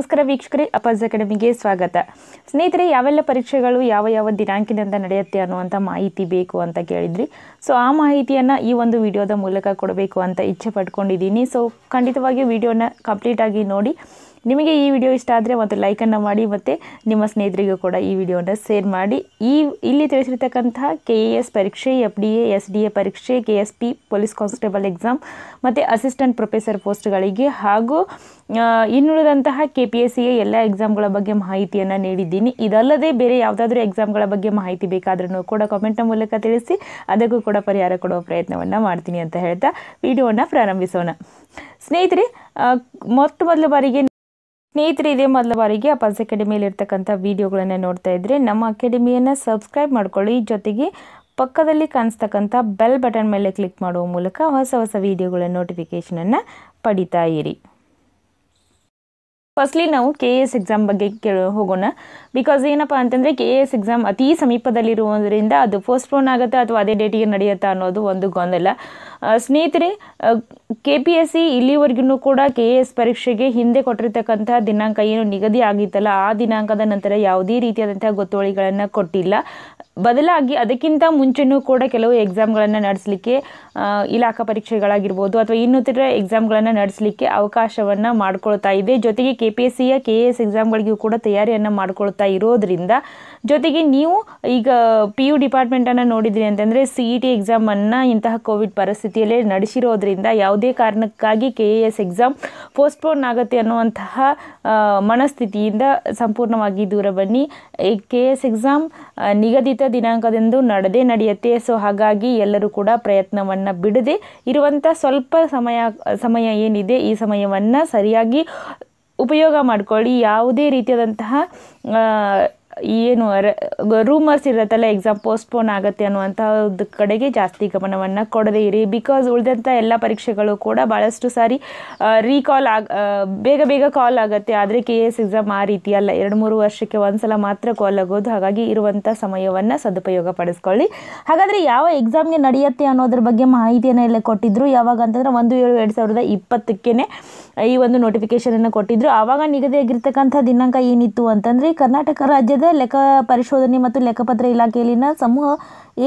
ನಮಸ್ಕಾರ ವೀಕ್ಷಕರೇ ಅಪಸ್ ಅಕಾಡೆಮಿಗೆ ಸ್ವಾಗತ ಸ್ನೇಹಿತರೆ ಯಾವೆಲ್ಲ ಪರೀಕ್ಷೆಗಳು ಯಾವ ಯಾವ ದಿನಾಂಕದಿಂದ ನಡೆಯುತ್ತೆ ಅನ್ನುವಂಥ ಮಾಹಿತಿ ಬೇಕು ಅಂತ ಕೇಳಿದ್ರಿ ಸೊ ಆ ಮಾಹಿತಿಯನ್ನು ಈ ಒಂದು ವಿಡಿಯೋದ ಮೂಲಕ ಕೊಡಬೇಕು ಅಂತ ಇಚ್ಛೆ ಪಡ್ಕೊಂಡಿದ್ದೀನಿ ಸೊ ಖಂಡಿತವಾಗಿ ವಿಡಿಯೋನ ಕಂಪ್ಲೀಟಾಗಿ ನೋಡಿ ನಿಮಗೆ ಈ ವಿಡಿಯೋ ಇಷ್ಟ ಆದರೆ ಮತ್ತು ಲೈಕನ್ನು ಮಾಡಿ ಮತ್ತು ನಿಮ್ಮ ಸ್ನೇಹಿತರಿಗೂ ಕೂಡ ಈ ವಿಡಿಯೋವನ್ನು ಶೇರ್ ಮಾಡಿ ಈ ಇಲ್ಲಿ ತಿಳಿಸಿರ್ತಕ್ಕಂತಹ ಕೆ ಎ ಎಸ್ ಪರೀಕ್ಷೆ F D A S D A ಪರೀಕ್ಷೆ K S P police constable exam ಮತ್ತು ಅಸಿಸ್ಟೆಂಟ್ ಪ್ರೊಫೆಸರ್ ಪೋಸ್ಟ್ಗಳಿಗೆ ಹಾಗೂ ಇನ್ನುಳಿದಂತಹ ಕೆ ಪಿ ಎಸ್ ಸಿಯ ಎಲ್ಲ ಎಕ್ಸಾಮ್ಗಳ ಬಗ್ಗೆ ಮಾಹಿತಿಯನ್ನು ನೀಡಿದ್ದೀನಿ ಇದಲ್ಲದೆ ಬೇರೆ ಯಾವುದಾದ್ರೂ ಎಕ್ಸಾಮ್ಗಳ ಬಗ್ಗೆ ಮಾಹಿತಿ ಬೇಕಾದ್ರೂ ಕೂಡ ಕಾಮೆಂಟ್ನ ಮೂಲಕ ತಿಳಿಸಿ ಅದಕ್ಕೂ ಕೂಡ ಪರಿಹಾರ ಕೊಡುವ ಪ್ರಯತ್ನವನ್ನು ಮಾಡ್ತೀನಿ ಅಂತ ಹೇಳ್ತಾ ವಿಡಿಯೋವನ್ನು ಪ್ರಾರಂಭಿಸೋಣ ಸ್ನೇಹಿತರೆ ಮೊಟ್ಟ ಮೊದಲ ಬಾರಿಗೆ ಸ್ನೇಹಿತರೆ ಇದೇ ಮೊದಲ ಬಾರಿಗೆ ಅಪಾಸ್ ಅಕಾಡೆಮಿಯಲ್ಲಿ ಇರ್ತಕ್ಕಂಥ ವಿಡಿಯೋಗಳನ್ನು ನೋಡ್ತಾ ಇದ್ರೆ ನಮ್ಮ ಅಕಾಡೆಮಿಯನ್ನು ಸಬ್ಸ್ಕ್ರೈಬ್ ಮಾಡ್ಕೊಳ್ಳಿ ಜೊತೆಗೆ ಪಕ್ಕದಲ್ಲಿ ಕಾಣಿಸ್ತಕ್ಕಂಥ ಬೆಲ್ ಬಟನ್ ಮೇಲೆ ಕ್ಲಿಕ್ ಮಾಡುವ ಮೂಲಕ ಹೊಸ ಹೊಸ ವಿಡಿಯೋಗಳ ನೋಟಿಫಿಕೇಷನನ್ನು ಪಡಿತಾ ಇರಿ ಫಸ್ಟ್ಲಿ ನಾವು ಕೆ ಎ ಎಸ್ ಎಕ್ಸಾಮ್ ಬಗ್ಗೆ ಕೇಳ ಹೋಗೋಣ ಬಿಕಾಸ್ ಏನಪ್ಪ ಅಂತಂದರೆ ಕೆ ಎ ಎಸ್ ಎಕ್ಸಾಮ್ ಅತೀ ಸಮೀಪದಲ್ಲಿರುವುದರಿಂದ ಅದು ಪೋಸ್ಟ್ಪೋನ್ ಆಗುತ್ತೆ ಅಥವಾ ಅದೇ ಡೇಟಿಗೆ ನಡೆಯುತ್ತೆ ಅನ್ನೋದು ಒಂದು ಗೊಂದಲ ಸ್ನೇಹಿತರೆ ಕೆ ಪಿ ಎಸ್ ಸಿ ಇಲ್ಲಿವರೆಗೂ ಕೂಡ ಕೆ ಎ ಎಸ್ ಪರೀಕ್ಷೆಗೆ ಹಿಂದೆ ಕೊಟ್ಟಿರ್ತಕ್ಕಂತಹ ದಿನಾಂಕ ಏನು ನಿಗದಿ ಆಗಿತ್ತಲ್ಲ ಆ ದಿನಾಂಕದ ನಂತರ ಯಾವುದೇ ರೀತಿಯಾದಂತಹ ಗೊತ್ತುವಳಿಗಳನ್ನು ಕೊಟ್ಟಿಲ್ಲ ಬದಲಾಗಿ ಅದಕ್ಕಿಂತ ಮುಂಚೆನೂ ಕೂಡ ಕೆಲವು ಎಕ್ಸಾಮ್ಗಳನ್ನು ನಡೆಸಲಿಕ್ಕೆ ಇಲಾಖಾ ಪರೀಕ್ಷೆಗಳಾಗಿರ್ಬೋದು ಅಥವಾ ಇನ್ನಿತರ ಎಕ್ಸಾಮ್ಗಳನ್ನು ನಡೆಸಲಿಕ್ಕೆ ಅವಕಾಶವನ್ನು ಮಾಡಿಕೊಳ್ತಾ ಇದೆ ಜೊತೆಗೆ ಕೆ ಪಿ ಎಸ್ ಸಿಯ ಕೆ ಎ ಎಸ್ ಎಕ್ಸಾಮ್ಗಳಿಗೂ ಕೂಡ ತಯಾರಿಯನ್ನು ಮಾಡ್ಕೊಳ್ತಾ ಇರೋದ್ರಿಂದ ಜೊತೆಗೆ ನೀವು ಈಗ ಪಿ ಯು ಡಿಪಾರ್ಟ್ಮೆಂಟನ್ನು ನೋಡಿದ್ರಿ ಅಂತಂದರೆ ಸಿ ಇ e ಟಿ ಎಕ್ಸಾಮನ್ನು ಇಂತಹ ಕೋವಿಡ್ ಪರಿಸ್ಥಿತಿಯಲ್ಲೇ ನಡೆಸಿರೋದ್ರಿಂದ ಯಾವುದೇ ಕಾರಣಕ್ಕಾಗಿ K A S exam postpone ಆಗುತ್ತೆ ಅನ್ನುವಂತಹ ಮನಸ್ಥಿತಿಯಿಂದ ಸಂಪೂರ್ಣವಾಗಿ ದೂರ ಬನ್ನಿ ಕೆ ಎಸ್ ಎಕ್ಸಾಮ್ ನಿಗದಿತ ದಿನಾಂಕದಂದು ನಡೆದೇ ನಡೆಯುತ್ತೆ ಸೊ ಹಾಗಾಗಿ ಎಲ್ಲರೂ ಕೂಡ ಪ್ರಯತ್ನವನ್ನು ಸಮಯವನ್ನು ಬಿಡದೆ ಇರುವಂಥ ಸ್ವಲ್ಪ ಸಮಯ ಸಮಯ ಏನಿದೆ ಈ ಸಮಯವನ್ನು ಸರಿಯಾಗಿ ಉಪಯೋಗ ಮಾಡಿಕೊಳ್ಳಿ ಯಾವುದೇ ರೀತಿಯಾದಂತಹ ಏನು ರೂಮರ್ಸ್ ಇರುತ್ತಲ್ಲ ಎಕ್ಸಾಮ್ ಪೋಸ್ಟ್ಪೋನ್ ಆಗುತ್ತೆ ಅನ್ನುವಂಥದ್ದು ಕಡೆಗೆ ಜಾಸ್ತಿ ಗಮನವನ್ನು ಕೊಡದೇ ಇರಿ ಬಿಕಾಸ್ ಉಳಿದಂಥ ಎಲ್ಲ ಪರೀಕ್ಷೆಗಳು ಕೂಡ ಭಾಳಷ್ಟು ಸಾರಿ ರೀಕಾಲ್ ಆಗ ಬೇಗ ಬೇಗ ಕಾಲ್ ಆಗುತ್ತೆ ಆದರೆ ಕೆ ಎಸ್ ಎಕ್ಸಾಮ್ ಆ ರೀತಿ ಅಲ್ಲ ಎರಡು ಮೂರು ವರ್ಷಕ್ಕೆ ಒಂದು ಸಲ ಮಾತ್ರ ಕಾಲ್ ಆಗೋದು ಹಾಗಾಗಿ ಇರುವಂಥ ಸಮಯವನ್ನು ಸದುಪಯೋಗ ಪಡಿಸ್ಕೊಳ್ಳಿ ಹಾಗಾದರೆ ಯಾವ ಎಕ್ಸಾಮ್ಗೆ ನಡೆಯುತ್ತೆ ಅನ್ನೋದ್ರ ಬಗ್ಗೆ ಮಾಹಿತಿಯನ್ನು ಎಲ್ಲ ಕೊಟ್ಟಿದ್ರು ಯಾವಾಗ ಅಂತಂದ್ರೆ ಒಂದು ಏಳು ಎರಡು ಸಾವಿರದ ಇಪ್ಪತ್ತಕ್ಕೇನೆ ಈ ಒಂದು ನೋಟಿಫಿಕೇಷನನ್ನು ಕೊಟ್ಟಿದ್ರು ಆವಾಗ ನಿಗದಿಯಾಗಿರ್ತಕ್ಕಂಥ ದಿನಾಂಕ ಏನಿತ್ತು ಅಂತಂದರೆ ಕರ್ನಾಟಕ ರಾಜ್ಯದ ಲೆಕ್ಕ ಪರಿಶೋಧನೆ ಮತ್ತು ಲೆಕ್ಕಪತ್ರ ಇಲಾಖೆಯಲ್ಲಿನ ಸಮೂಹ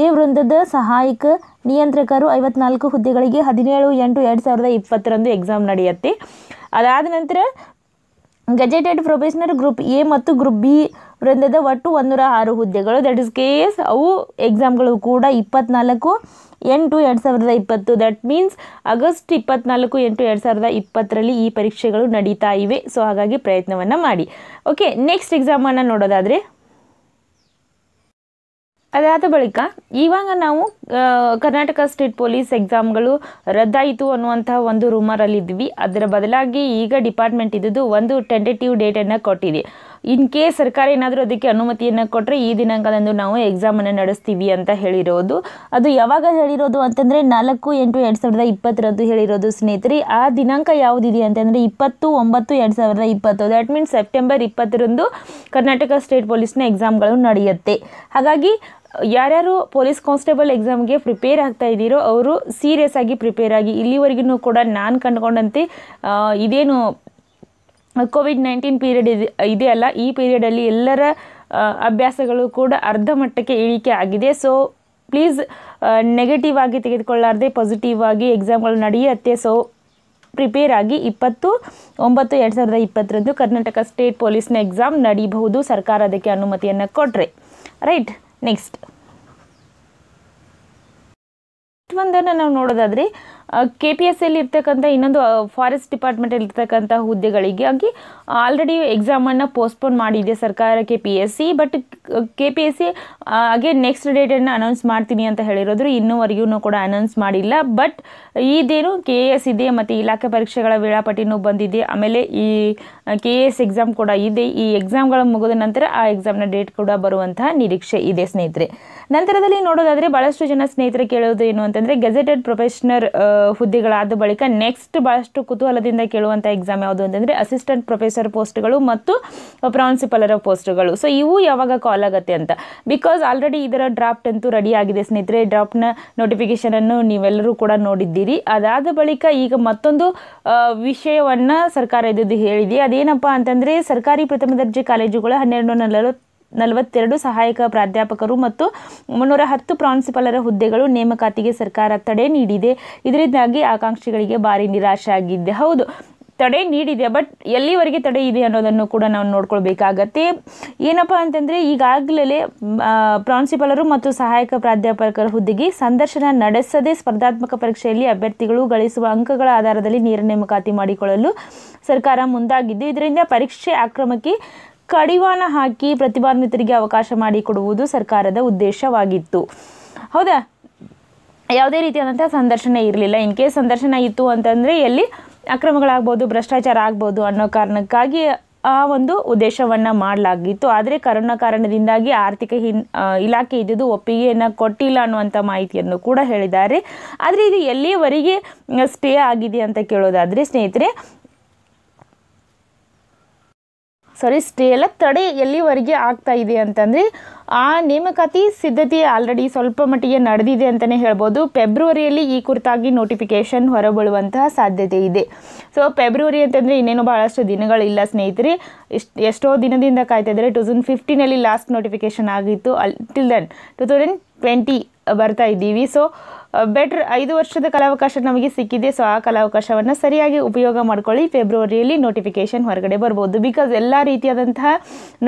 ಎ ವೃಂದದ ಸಹಾಯಕ ನಿಯಂತ್ರಕರು ಐವತ್ನಾಲ್ಕು ಹುದ್ದೆಗಳಿಗೆ ಹದಿನೇಳು ಎಂಟು ಎರಡು ಸಾವಿರದ ಇಪ್ಪತ್ತರಂದು ಎಕ್ಸಾಮ್ ನಡೆಯುತ್ತೆ ಅದಾದ ನಂತರ ಗೆಜೆಟೆಡ್ ಪ್ರೊಫೆಷನರ್ ಗ್ರೂಪ್ ಎ ಮತ್ತು ಗ್ರೂಪ್ ಬಿ ವೃಂದದ ಒಟ್ಟು ಒಂದೂರ ಆರು ಹುದ್ದೆಗಳು ದಟ್ ಇಸ್ ಕೆ ಎಸ್ ಅವು ಎಕ್ಸಾಮ್ಗಳು ಕೂಡ ಇಪ್ಪತ್ನಾಲ್ಕು ಎಂಟು ಎರಡು ಸಾವಿರದ ಇಪ್ಪತ್ತು ದಟ್ ಮೀನ್ಸ್ ಆಗಸ್ಟ್ ಇಪ್ಪತ್ನಾಲ್ಕು ಎಂಟು ಎರಡು ಸಾವಿರದ ಇಪ್ಪತ್ತರಲ್ಲಿ ಈ ಪರೀಕ್ಷೆಗಳು ನಡೀತಾ ಇವೆ ಸೊ ಹಾಗಾಗಿ ಪ್ರಯತ್ನವನ್ನು ಮಾಡಿ ಓಕೆ ನೆಕ್ಸ್ಟ್ ಎಕ್ಸಾಮನ್ನು ನೋಡೋದಾದರೆ ಅದಾದ ಬಳಿಕ ಇವಾಗ ನಾವು ಕರ್ನಾಟಕ ಸ್ಟೇಟ್ ಪೊಲೀಸ್ ಎಕ್ಸಾಮ್ಗಳು ರದ್ದಾಯಿತು ಅನ್ನುವಂತಹ ಒಂದು ಇದ್ವಿ ಅದರ ಬದಲಾಗಿ ಈಗ ಡಿಪಾರ್ಟ್ಮೆಂಟ್ ಇದ್ದಿದ್ದು ಒಂದು ಟೆಂಟೇಟಿವ್ ಡೇಟನ್ನು ಕೊಟ್ಟಿದೆ ಇನ್ ಕೇಸ್ ಸರ್ಕಾರ ಏನಾದರೂ ಅದಕ್ಕೆ ಅನುಮತಿಯನ್ನು ಕೊಟ್ಟರೆ ಈ ದಿನಾಂಕದಂದು ನಾವು ಎಕ್ಸಾಮನ್ನು ನಡೆಸ್ತೀವಿ ಅಂತ ಹೇಳಿರೋದು ಅದು ಯಾವಾಗ ಹೇಳಿರೋದು ಅಂತಂದರೆ ನಾಲ್ಕು ಎಂಟು ಎರಡು ಸಾವಿರದ ಇಪ್ಪತ್ತರಂದು ಹೇಳಿರೋದು ಸ್ನೇಹಿತರೆ ಆ ದಿನಾಂಕ ಯಾವುದಿದೆ ಅಂತಂದರೆ ಇಪ್ಪತ್ತು ಒಂಬತ್ತು ಎರಡು ಸಾವಿರದ ಇಪ್ಪತ್ತು ದ್ಯಾಟ್ ಮೀನ್ಸ್ ಸೆಪ್ಟೆಂಬರ್ ಇಪ್ಪತ್ತರಂದು ಕರ್ನಾಟಕ ಸ್ಟೇಟ್ ಪೊಲೀಸ್ನ ಎಕ್ಸಾಮ್ಗಳು ನಡೆಯುತ್ತೆ ಹಾಗಾಗಿ ಯಾರ್ಯಾರು ಪೊಲೀಸ್ ಕಾನ್ಸ್ಟೇಬಲ್ ಎಕ್ಸಾಮ್ಗೆ ಪ್ರಿಪೇರ್ ಆಗ್ತಾ ಇದ್ದೀರೋ ಅವರು ಸೀರಿಯಸ್ ಆಗಿ ಪ್ರಿಪೇರ್ ಆಗಿ ಇಲ್ಲಿವರೆಗೂ ಕೂಡ ನಾನು ಕಂಡುಕೊಂಡಂತೆ ಇದೇನು ಕೋವಿಡ್ ನೈನ್ಟೀನ್ ಪೀರಿಯಡ್ ಇದೆ ಇದೆಯಲ್ಲ ಈ ಪೀರಿಯಡಲ್ಲಿ ಎಲ್ಲರ ಅಭ್ಯಾಸಗಳು ಕೂಡ ಅರ್ಧ ಮಟ್ಟಕ್ಕೆ ಇಳಿಕೆ ಆಗಿದೆ ಸೊ ಪ್ಲೀಸ್ ನೆಗೆಟಿವ್ ಆಗಿ ತೆಗೆದುಕೊಳ್ಳಾರ್ದೆ ಪಾಸಿಟಿವ್ ಆಗಿ ಎಕ್ಸಾಮ್ಗಳು ನಡೆಯುತ್ತೆ ಸೊ ಪ್ರಿಪೇರ್ ಆಗಿ ಇಪ್ಪತ್ತು ಒಂಬತ್ತು ಎರಡು ಸಾವಿರದ ಇಪ್ಪತ್ತರಂದು ಕರ್ನಾಟಕ ಸ್ಟೇಟ್ ಪೊಲೀಸ್ನ ಎಕ್ಸಾಮ್ ನಡೀಬಹುದು ಸರ್ಕಾರ ಅದಕ್ಕೆ ಅನುಮತಿಯನ್ನು ಕೊಟ್ಟರೆ ರೈಟ್ ನೆಕ್ಸ್ಟ್ ಒಂದನ್ನು ನಾವು ನೋಡೋದಾದ್ರೆ ಕೆ ಪಿ ಎಸ್ ಸಿಯಲ್ಲಿ ಇರ್ತಕ್ಕಂಥ ಇನ್ನೊಂದು ಫಾರೆಸ್ಟ್ ಡಿಪಾರ್ಟ್ಮೆಂಟಲ್ಲಿ ಇರ್ತಕ್ಕಂಥ ಹುದ್ದೆಗಳಿಗೆ ಆಗಿ ಆಲ್ರೆಡಿ ಎಕ್ಸಾಮನ್ನು ಪೋಸ್ಟ್ಪೋನ್ ಮಾಡಿದೆ ಸರ್ಕಾರ K P S C but K P S C ಹಾಗೆ ನೆಕ್ಸ್ಟ್ ಡೇಟನ್ನು ಅನೌನ್ಸ್ ಮಾಡ್ತೀನಿ ಅಂತ ಹೇಳಿರೋದ್ರು ಇನ್ನೂವರೆಗೂ ಕೂಡ ಅನೌನ್ಸ್ ಮಾಡಿಲ್ಲ ಬಟ್ ಇದೇನು ಕೆ ಎ ಎಸ್ ಇದೆ ಮತ್ತು ಇಲಾಖೆ ಪರೀಕ್ಷೆಗಳ ವೇಳಾಪಟ್ಟಿನೂ ಬಂದಿದೆ ಆಮೇಲೆ ಈ ಕೆ ಎ ಎಸ್ ಎಕ್ಸಾಮ್ ಕೂಡ ಇದೆ ಈ ಎಕ್ಸಾಮ್ಗಳು ಮುಗಿದ ನಂತರ ಆ ಎಕ್ಸಾಮ್ನ ಡೇಟ್ ಕೂಡ ಬರುವಂತಹ ನಿರೀಕ್ಷೆ ಇದೆ ಸ್ನೇಹಿತರೆ ನಂತರದಲ್ಲಿ ನೋಡೋದಾದರೆ ಭಾಳಷ್ಟು ಜನ ಸ್ನೇಹಿತರೆ ಕೇಳೋದು ಏನು ಅಂತಂದರೆ ಗೆಜೆಟೆಡ್ ಪ್ರೊಫೆಷನರ್ ಹುದ್ದೆಗಳಾದ ಬಳಿಕ ನೆಕ್ಸ್ಟ್ ಭಾಳಷ್ಟು ಕುತೂಹಲದಿಂದ ಕೇಳುವಂಥ ಎಕ್ಸಾಮ್ ಯಾವುದು ಅಂತಂದರೆ ಅಸಿಸ್ಟೆಂಟ್ ಪ್ರೊಫೆಸರ್ ಪೋಸ್ಟ್ಗಳು ಮತ್ತು ಪ್ರಾನ್ಸಿಪಲರ ಪೋಸ್ಟ್ಗಳು ಸೊ ಇವು ಯಾವಾಗ ಕಾಲ್ ಆಗುತ್ತೆ ಅಂತ ಬಿಕಾಸ್ ಆಲ್ರೆಡಿ ಇದರ ಡ್ರಾಫ್ಟ್ ಅಂತೂ ರೆಡಿ ಆಗಿದೆ ಸ್ನೇಹಿತರೆ ಡ್ರಾಫ್ಟ್ನ ನೋಟಿಫಿಕೇಷನನ್ನು ನೀವೆಲ್ಲರೂ ಕೂಡ ನೋಡಿದ್ದೀರಿ ಅದಾದ ಬಳಿಕ ಈಗ ಮತ್ತೊಂದು ವಿಷಯವನ್ನು ಸರ್ಕಾರ ಇದ್ದು ಹೇಳಿದೆ ಅದೇನಪ್ಪ ಅಂತಂದರೆ ಸರ್ಕಾರಿ ಪ್ರಥಮ ದರ್ಜೆ ಕಾಲೇಜುಗಳು ಹನ್ನೆರಡು ನಲವತ್ತು ನಲವತ್ತೆರಡು ಸಹಾಯಕ ಪ್ರಾಧ್ಯಾಪಕರು ಮತ್ತು ಮುನ್ನೂರ ಹತ್ತು ಪ್ರಾನ್ಸಿಪಾಲರ ಹುದ್ದೆಗಳು ನೇಮಕಾತಿಗೆ ಸರ್ಕಾರ ತಡೆ ನೀಡಿದೆ ಇದರಿಂದಾಗಿ ಆಕಾಂಕ್ಷಿಗಳಿಗೆ ಭಾರಿ ನಿರಾಶೆ ಆಗಿದೆ ಹೌದು ತಡೆ ನೀಡಿದೆ ಬಟ್ ಎಲ್ಲಿವರೆಗೆ ತಡೆ ಇದೆ ಅನ್ನೋದನ್ನು ಕೂಡ ನಾವು ನೋಡ್ಕೊಳ್ಬೇಕಾಗತ್ತೆ ಏನಪ್ಪ ಅಂತಂದರೆ ಈಗಾಗಲೇ ಪ್ರಾನ್ಸಿಪಾಲರು ಮತ್ತು ಸಹಾಯಕ ಪ್ರಾಧ್ಯಾಪಕರ ಹುದ್ದೆಗೆ ಸಂದರ್ಶನ ನಡೆಸದೆ ಸ್ಪರ್ಧಾತ್ಮಕ ಪರೀಕ್ಷೆಯಲ್ಲಿ ಅಭ್ಯರ್ಥಿಗಳು ಗಳಿಸುವ ಅಂಕಗಳ ಆಧಾರದಲ್ಲಿ ನೇರ ನೇಮಕಾತಿ ಮಾಡಿಕೊಳ್ಳಲು ಸರ್ಕಾರ ಮುಂದಾಗಿದ್ದು ಇದರಿಂದ ಪರೀಕ್ಷೆ ಅಕ್ರಮಕ್ಕೆ ಕಡಿವಾಣ ಹಾಕಿ ಪ್ರತಿಭಾನ್ವಿತರಿಗೆ ಅವಕಾಶ ಮಾಡಿಕೊಡುವುದು ಸರ್ಕಾರದ ಉದ್ದೇಶವಾಗಿತ್ತು ಹೌದಾ ಯಾವುದೇ ರೀತಿಯಾದಂಥ ಸಂದರ್ಶನ ಇರಲಿಲ್ಲ ಇನ್ ಕೇಸ್ ಸಂದರ್ಶನ ಇತ್ತು ಅಂತಂದರೆ ಎಲ್ಲಿ ಅಕ್ರಮಗಳಾಗ್ಬೋದು ಭ್ರಷ್ಟಾಚಾರ ಆಗ್ಬೋದು ಅನ್ನೋ ಕಾರಣಕ್ಕಾಗಿ ಆ ಒಂದು ಉದ್ದೇಶವನ್ನು ಮಾಡಲಾಗಿತ್ತು ಆದರೆ ಕರೋನಾ ಕಾರಣದಿಂದಾಗಿ ಆರ್ಥಿಕ ಹಿನ್ ಇಲಾಖೆ ಇದ್ದಿದ್ದು ಒಪ್ಪಿಗೆಯನ್ನು ಕೊಟ್ಟಿಲ್ಲ ಅನ್ನುವಂಥ ಮಾಹಿತಿಯನ್ನು ಕೂಡ ಹೇಳಿದ್ದಾರೆ ಆದರೆ ಇದು ಎಲ್ಲಿಯವರೆಗೆ ಸ್ಟೇ ಆಗಿದೆ ಅಂತ ಕೇಳೋದಾದರೆ ಸ್ನೇಹಿತರೆ ಸಾರಿ ಸ್ಟೇ ಎಲ್ಲ ತಡೆ ಎಲ್ಲಿವರೆಗೆ ಆಗ್ತಾ ಇದೆ ಅಂತಂದರೆ ಆ ನೇಮಕಾತಿ ಸಿದ್ಧತೆ ಆಲ್ರೆಡಿ ಸ್ವಲ್ಪ ಮಟ್ಟಿಗೆ ನಡೆದಿದೆ ಅಂತಲೇ ಹೇಳ್ಬೋದು ಫೆಬ್ರವರಿಯಲ್ಲಿ ಈ ಕುರಿತಾಗಿ ನೋಟಿಫಿಕೇಷನ್ ಹೊರಬೀಳುವಂತಹ ಸಾಧ್ಯತೆ ಇದೆ ಸೊ ಫೆಬ್ರವರಿ ಅಂತಂದರೆ ಇನ್ನೇನು ಭಾಳಷ್ಟು ದಿನಗಳಿಲ್ಲ ಸ್ನೇಹಿತರೆ ಇಷ್ಟು ಎಷ್ಟೋ ದಿನದಿಂದ ಕಾಯ್ತಾ ಇದ್ದಾರೆ ಟು ತೌಸಂಡ್ ಫಿಫ್ಟೀನಲ್ಲಿ ಲಾಸ್ಟ್ ನೋಟಿಫಿಕೇಷನ್ ಆಗಿತ್ತು all till then two thousand twenty ಬರ್ತಾ ಇದ್ದೀವಿ ಸೊ ಬೆಟ್ರ್ ಐದು ವರ್ಷದ ಕಾಲಾವಕಾಶ ನಮಗೆ ಸಿಕ್ಕಿದೆ ಸೊ ಆ ಕಲಾವಕಾಶವನ್ನು ಸರಿಯಾಗಿ ಉಪಯೋಗ ಮಾಡ್ಕೊಳ್ಳಿ ಫೆಬ್ರವರಿಯಲ್ಲಿ ನೋಟಿಫಿಕೇಷನ್ ಹೊರಗಡೆ ಬರ್ಬೋದು ಬಿಕಾಸ್ ಎಲ್ಲ ರೀತಿಯಾದಂತಹ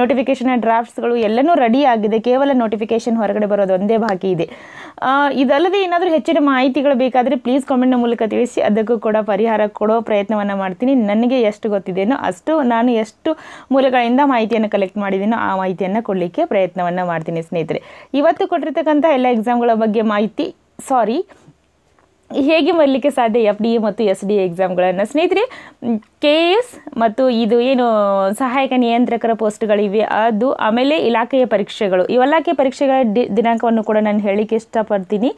ನೋಟಿಫಿಕೇಷನ್ ಡ್ರಾಫ್ಟ್ಸ್ಗಳು ಎಲ್ಲನೂ ರೆಡಿ ಆಗಿದೆ ಕೇವಲ ನೋಟಿಫಿಕೇಷನ್ ಹೊರಗಡೆ ಬರೋದು ಒಂದೇ ಬಾಕಿ ಇದೆ ಇದಲ್ಲದೆ ಏನಾದರೂ ಹೆಚ್ಚಿನ ಮಾಹಿತಿಗಳು ಬೇಕಾದರೆ ಪ್ಲೀಸ್ ಕಾಮೆಂಟ್ನ ಮೂಲಕ ತಿಳಿಸಿ ಅದಕ್ಕೂ ಕೂಡ ಪರಿಹಾರ ಕೊಡೋ ಪ್ರಯತ್ನವನ್ನು ಮಾಡ್ತೀನಿ ನನಗೆ ಎಷ್ಟು ಗೊತ್ತಿದೆಯೋ ಅಷ್ಟು ನಾನು ಎಷ್ಟು ಮೂಲಗಳಿಂದ ಮಾಹಿತಿಯನ್ನು ಕಲೆಕ್ಟ್ ಮಾಡಿದ್ದೀನೋ ಆ ಮಾಹಿತಿಯನ್ನು ಕೊಡಲಿಕ್ಕೆ ಪ್ರಯತ್ನವನ್ನು ಮಾಡ್ತೀನಿ ಸ್ನೇಹಿತರೆ ಇವತ್ತು ಕೊಟ್ಟಿರ್ತಕ್ಕಂಥ ಎಲ್ಲ ಎಕ್ಸಾಮ್ಗಳ ಬಗ್ಗೆ ಮಾಹಿತಿ ಸಾರಿ ಹೇಗೆ ಬರಲಿಕ್ಕೆ ಸಾಧ್ಯ ಎಫ್ ಡಿ ಎ ಮತ್ತು ಎಸ್ ಡಿ ಎ ಎಕ್ಸಾಮ್ಗಳನ್ನು ಸ್ನೇಹಿತರೆ ಕೆ ಎ ಎಸ್ ಮತ್ತು ಇದು ಏನು ಸಹಾಯಕ ನಿಯಂತ್ರಕರ ಪೋಸ್ಟ್ಗಳಿವೆ ಅದು ಆಮೇಲೆ ಇಲಾಖೆಯ ಪರೀಕ್ಷೆಗಳು ಇವೆಲ್ಲಕ್ಕೆ ಪರೀಕ್ಷೆಗಳ ದಿನಾಂಕವನ್ನು ಕೂಡ ನಾನು ಹೇಳಲಿಕ್ಕೆ ಇಷ್ಟಪಡ್ತೀನಿ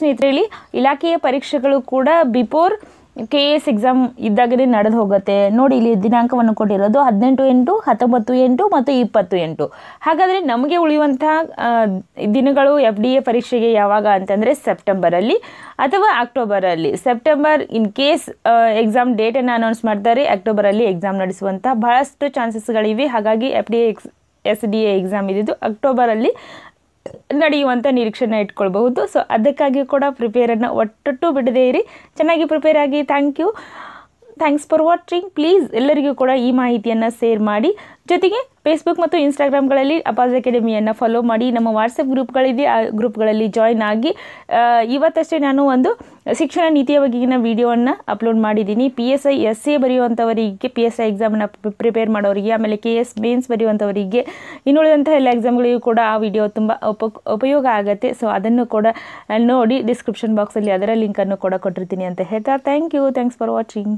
ಸ್ನೇಹಿತರೆ ಇಲ್ಲಿ ಇಲಾಖೆಯ ಪರೀಕ್ಷೆಗಳು ಕೂಡ before K A S exam ಇದ್ದಾಗಲೇ ನಡೆದು ಹೋಗುತ್ತೆ ನೋಡಿ ಇಲ್ಲಿ ದಿನಾಂಕವನ್ನು ಕೊಟ್ಟಿರೋದು ಹದಿನೆಂಟು ಎಂಟು ಹತ್ತೊಂಬತ್ತು ಎಂಟು ಮತ್ತು ಇಪ್ಪತ್ತು ಎಂಟು ಹಾಗಾದರೆ ನಮಗೆ ಉಳಿಯುವಂಥ ದಿನಗಳು ಎಫ್ ಡಿ ಎ ಪರೀಕ್ಷೆಗೆ ಯಾವಾಗ ಅಂತಂದರೆ ಸೆಪ್ಟೆಂಬರಲ್ಲಿ ಅಥವಾ ಅಕ್ಟೋಬರಲ್ಲಿ ಸೆಪ್ಟೆಂಬರ್ ಇನ್ ಕೇಸ್ ಎಕ್ಸಾಮ್ ಡೇಟನ್ನು ಅನೌನ್ಸ್ ಮಾಡ್ತಾರೆ ಅಕ್ಟೋಬರಲ್ಲಿ ಎಕ್ಸಾಮ್ ನಡೆಸುವಂಥ ಬಹಳಷ್ಟು ಚಾನ್ಸಸ್ಗಳಿವೆ ಹಾಗಾಗಿ F D X S D A exam ಇದ್ದಿದ್ದು ಅಕ್ಟೋಬರಲ್ಲಿ ನಡೆಯುವಂಥ ನಿರೀಕ್ಷೆನ ಇಟ್ಕೊಳ್ಬಹುದು ಸೊ ಅದಕ್ಕಾಗಿ ಕೂಡ ಪ್ರಿಪೇರನ್ನು ಒಟ್ಟು ಬಿಡದೇ ಇರಿ ಚೆನ್ನಾಗಿ ಪ್ರಿಪೇರ್ ಆಗಿ thank you thanks for watching please ಎಲ್ಲರಿಗೂ ಕೂಡ ಈ ಮಾಹಿತಿಯನ್ನು ಶೇರ್ ಮಾಡಿ ಜೊತೆಗೆ ಫೇಸ್ಬುಕ್ ಮತ್ತು ಇನ್ಸ್ಟಾಗ್ರಾಮ್ಗಳಲ್ಲಿ ಅಪಾಸ್ ಅಕಾಡೆಮಿಯನ್ನು ಫಾಲೋ ಮಾಡಿ ನಮ್ಮ ವಾಟ್ಸಪ್ ಗ್ರೂಪ್ಗಳಿದೆ ಆ ಗ್ರೂಪ್ಗಳಲ್ಲಿ ಜಾಯ್ನ್ ಆಗಿ ಇವತ್ತಷ್ಟೇ ನಾನು ಒಂದು ಶಿಕ್ಷಣ ನೀತಿಯ ಬಗೆಗಿನ ವಿಡಿಯೋವನ್ನು ಅಪ್ಲೋಡ್ ಮಾಡಿದ್ದೀನಿ P S I S A ಬರೆಯುವಂಥವರಿಗೆ ಪಿ ಎಸ್ ಐ ಎಕ್ಸಾಮನ್ನು ಪ್ರಿಪೇರ್ ಮಾಡೋರಿಗೆ ಆಮೇಲೆ ಕೆ ಎಸ್ ಮೇನ್ಸ್ ಬರೆಯುವಂಥವರಿಗೆ ಇನ್ನುಳಿದಂಥ ಎಲ್ಲ ಎಕ್ಸಾಮ್ಗಳಿಗೂ ಕೂಡ ಆ ವಿಡಿಯೋ ತುಂಬ ಉಪ ಉಪಯೋಗ ಆಗುತ್ತೆ ಸೊ ಅದನ್ನು ಕೂಡ ನೋಡಿ ಡಿಸ್ಕ್ರಿಪ್ಷನ್ ಬಾಕ್ಸಲ್ಲಿ ಅದರ ಲಿಂಕನ್ನು ಕೂಡ ಕೊಟ್ಟಿರ್ತೀನಿ ಅಂತ ಹೇಳ್ತಾ thank you thanks for watching